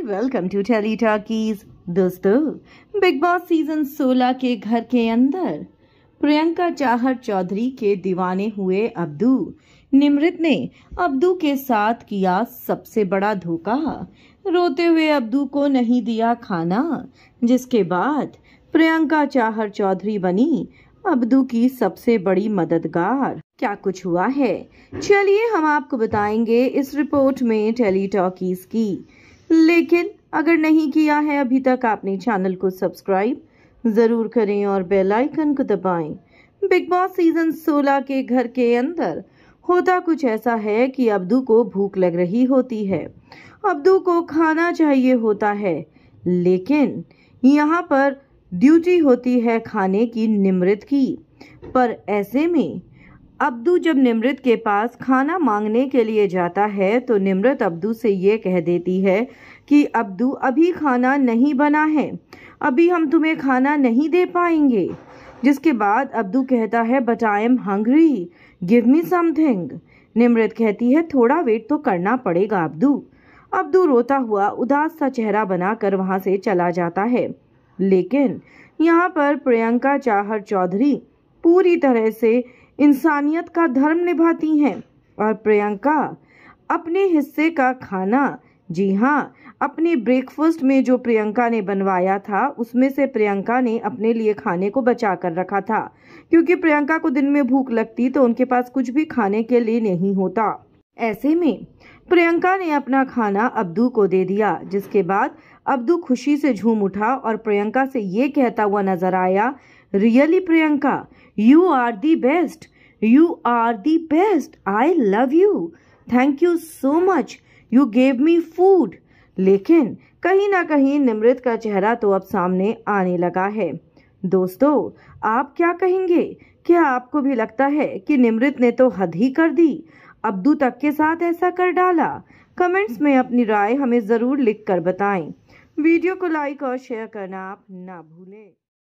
And welcome to telly talkies दोस्तों Bigg Boss season 16 के घर के अंदर प्रियंका चाहर चौधरी के दीवाने हुए अब्दू निमृत ने अब्दू के साथ किया सबसे बड़ा धोखा रोते हुए अब्दू को नहीं दिया खाना जिसके बाद प्रियंका चाहर चौधरी बनी अब्दू की सबसे बड़ी मददगार क्या कुछ हुआ है चलिए हम आपको बताएंगे इस रिपोर्ट में टेली टॉकीज की लेकिन अगर नहीं किया है अभी तक आपने चैनल को सब्सक्राइब ज़रूर करें और बेल आइकन को दबाएं। बिग बॉस सीजन 16 के घर के अंदर होता कुछ ऐसा है कि अब्दू को भूख लग रही होती है अब्दू को खाना चाहिए होता है लेकिन यहाँ पर ड्यूटी होती है खाने की निमृत की पर ऐसे में अब्दू जब निमृत के पास खाना मांगने के लिए जाता है तो निमृत अब्दू से ये कह देती है कि अब्दू अभी खाना नहीं बना है अभी हम तुम्हें खाना नहीं दे पाएंगे जिसके बाद अब्दू कहता है but I am hungry give me something Nimrit कहती है थोड़ा वेट तो करना पड़ेगा अब्दू अब्दू रोता हुआ उदास सा चेहरा बनाकर वहाँ से चला जाता है लेकिन यहाँ पर प्रियंका चाहर चौधरी पूरी तरह से इंसानियत का धर्म निभाती हैं और प्रियंका अपने हिस्से का खाना जी हाँ अपने ब्रेकफास्ट में जो प्रियंका ने बनवाया था उसमें से प्रियंका ने अपने लिए खाने को बचा कर रखा था क्योंकि प्रियंका को दिन में भूख लगती तो उनके पास कुछ भी खाने के लिए नहीं होता ऐसे में प्रियंका ने अपना खाना अब्दू को दे दिया जिसके बाद अब्दू खुशी से झूम उठा और प्रियंका से ये कहता हुआ नजर आया really Priyanka you are the best you are the best I love you thank you so much you gave me food लेकिन कहीं ना कहीं निमृत का चेहरा तो अब सामने आने लगा है दोस्तों आप क्या कहेंगे क्या आपको भी लगता है कि निमृत ने तो हद ही कर दी अब्दू तक के साथ ऐसा कर डाला कमेंट्स में अपनी राय हमें ज़रूर लिख कर बताएं वीडियो को लाइक और शेयर करना आप ना भूलें